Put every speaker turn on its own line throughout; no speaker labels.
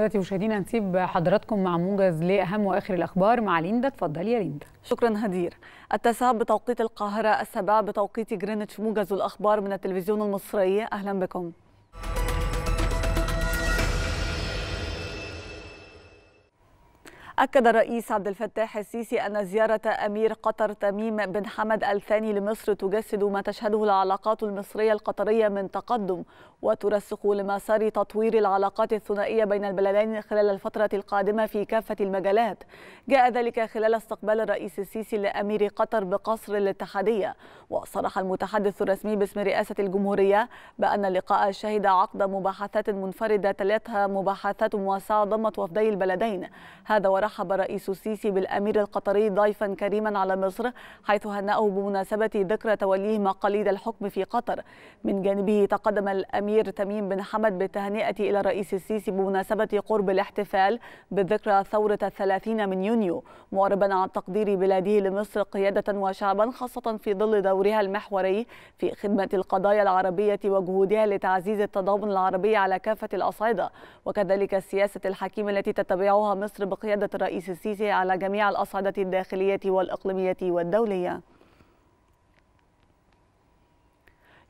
سادتي مشاهدينا نسيب حضراتكم مع موجز لاهم واخر الاخبار مع ليندا اتفضلي يا ليندا شكرا هدير التاسعة بتوقيت القاهرة السابعة بتوقيت جرينتش موجز الاخبار من التلفزيون المصري اهلا بكم أكد الرئيس عبد الفتاح السيسي أن زيارة أمير قطر تميم بن حمد الثاني لمصر تجسد ما تشهده العلاقات المصرية القطرية من تقدم وترسخ لمسار تطوير العلاقات الثنائية بين البلدين خلال الفترة القادمة في كافة المجالات جاء ذلك خلال استقبال الرئيس السيسي لأمير قطر بقصر الاتحادية وصرح المتحدث الرسمي باسم رئاسة الجمهورية بأن اللقاء شهد عقد مباحثات منفردة تلتها مباحثات موسعة ضمت وفدي البلدين هذا ورح رحب الرئيس السيسي بالأمير القطري ضيفا كريما على مصر حيث هنأه بمناسبة ذكرى توليه مقاليد الحكم في قطر من جانبه تقدم الأمير تميم بن حمد بالتهنئة إلى الرئيس السيسي بمناسبة قرب الاحتفال بذكرى ثورة الثلاثين من يونيو معربا عن تقدير بلاده لمصر قيادة وشعبا خاصة في ظل دورها المحوري في خدمة القضايا العربية وجهودها لتعزيز التضامن العربي على كافة الأصعدة وكذلك السياسة الحكيمة التي تتبعها مصر بقيادة الرئيس السيسي على جميع الأصعدة الداخلية والإقليمية والدولية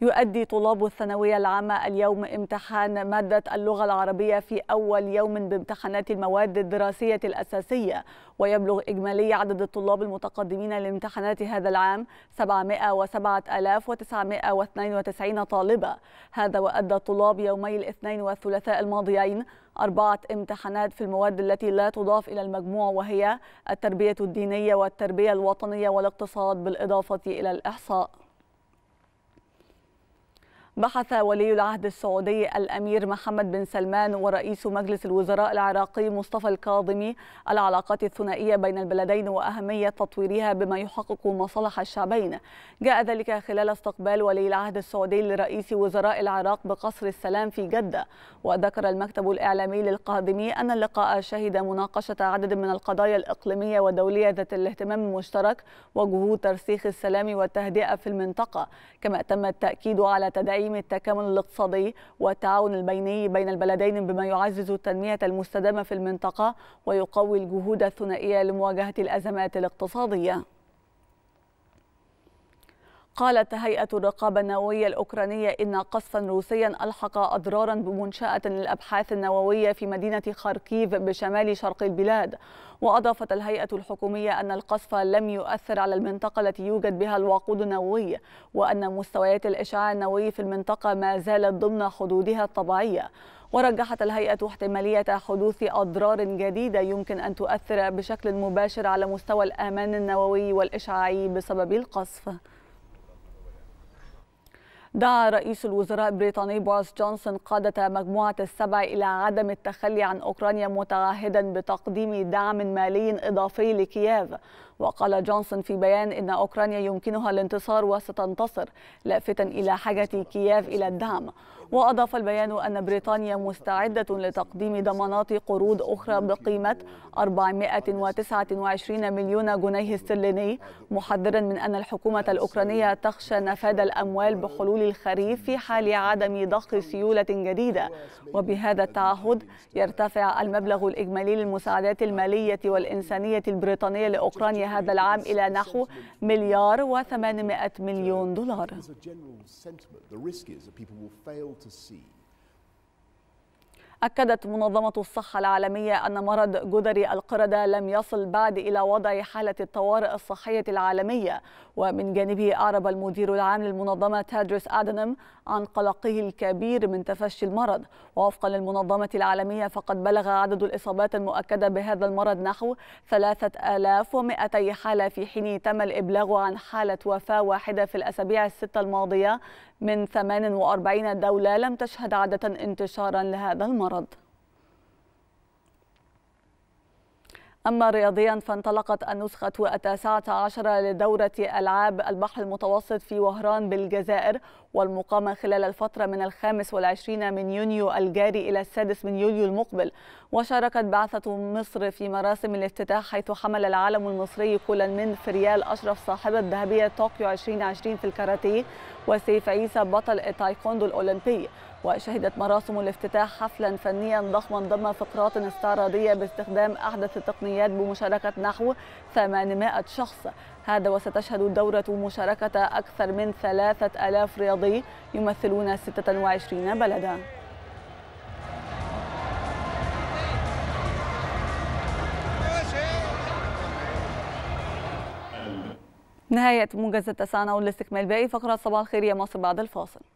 يؤدي طلاب الثانوية العامة اليوم امتحان مادة اللغة العربية في أول يوم بامتحانات المواد الدراسية الأساسية ويبلغ إجمالي عدد الطلاب المتقدمين لامتحانات هذا العام 707992 طالبة هذا وأدى الطلاب يومي الاثنين والثلاثاء الماضيين أربعة امتحانات في المواد التي لا تضاف إلى المجموع وهي التربية الدينية والتربية الوطنية والاقتصاد بالإضافة إلى الإحصاء بحث ولي العهد السعودي الأمير محمد بن سلمان ورئيس مجلس الوزراء العراقي مصطفى الكاظمي العلاقات الثنائية بين البلدين وأهمية تطويرها بما يحقق مصالح الشعبين جاء ذلك خلال استقبال ولي العهد السعودي لرئيس وزراء العراق بقصر السلام في جدة وذكر المكتب الإعلامي للقاظمي أن اللقاء شهد مناقشة عدد من القضايا الإقليمية والدولية ذات الاهتمام المشترك وجهود ترسيخ السلام والتهدئة في المنطقة كما تم التأكيد على تداعي تدعيم التكامل الاقتصادي والتعاون البيني بين البلدين بما يعزز التنمية المستدامة في المنطقة ويقوي الجهود الثنائية لمواجهة الأزمات الاقتصادية قالت هيئة الرقابة النووية الأوكرانية إن قصفا روسيا ألحق أضرارا بمنشأة للأبحاث النووية في مدينة خاركيف بشمال شرق البلاد وأضافت الهيئة الحكومية أن القصف لم يؤثر على المنطقة التي يوجد بها الوقود النووي وأن مستويات الإشعاع النووي في المنطقة ما زالت ضمن حدودها الطبيعية ورجحت الهيئة احتمالية حدوث أضرار جديدة يمكن أن تؤثر بشكل مباشر على مستوى الأمان النووي والإشعاعي بسبب القصف دعا رئيس الوزراء البريطاني بوريس جونسون قادة مجموعة السبع إلى عدم التخلي عن أوكرانيا متعهدا بتقديم دعم مالي إضافي لكييف وقال جونسون في بيان إن أوكرانيا يمكنها الانتصار وستنتصر لافتا إلى حاجة كييف إلى الدعم وأضاف البيان أن بريطانيا مستعدة لتقديم ضمانات قروض أخرى بقيمة 429 مليون جنيه استرليني محذرا من أن الحكومة الأوكرانية تخشى نفاذ الأموال بحلول الفصول الخريف في حال عدم ضخ سيولة جديدة وبهذا التعهد يرتفع المبلغ الإجمالي للمساعدات المالية والإنسانية البريطانية لأوكرانيا هذا العام إلى نحو مليار و800 مليون دولار أكدت منظمة الصحة العالمية أن مرض جدري القردة لم يصل بعد إلى وضع حالة الطوارئ الصحية العالمية ومن جانبه أعرب المدير العام للمنظمة تادرس أدنم عن قلقه الكبير من تفشي المرض ووفقا للمنظمة العالمية فقد بلغ عدد الإصابات المؤكدة بهذا المرض نحو 3200 حالة في حين تم الإبلاغ عن حالة وفاة واحدة في الأسابيع الستة الماضية من 48 دولة لم تشهد عادة انتشارا لهذا المرض المرض أما رياضيا فانطلقت النسخة التاسعة عشر لدورة ألعاب البحر المتوسط في وهران بالجزائر والمقامة خلال الفترة من الخامس والعشرين من يونيو الجاري إلى السادس من يوليو المقبل وشاركت بعثة مصر في مراسم الافتتاح حيث حمل العالم المصري كل من فريال أشرف صاحبة الذهبية طوكيو 2020 في الكاراتيه وسيف عيسى بطل التايكوندو الأولمبي وشهدت مراسم الافتتاح حفلا فنيا ضخما ضم فقرات استعراضية باستخدام أحدث التقنيات الإلكترونيات بمشاركة نحو 800 شخص هذا وستشهد الدورة مشاركة أكثر من 3000 رياضي يمثلون 26 بلداً نهاية موجز التسانة والاستكمال باقي فقرة صباح الخير يا مصر بعد الفاصل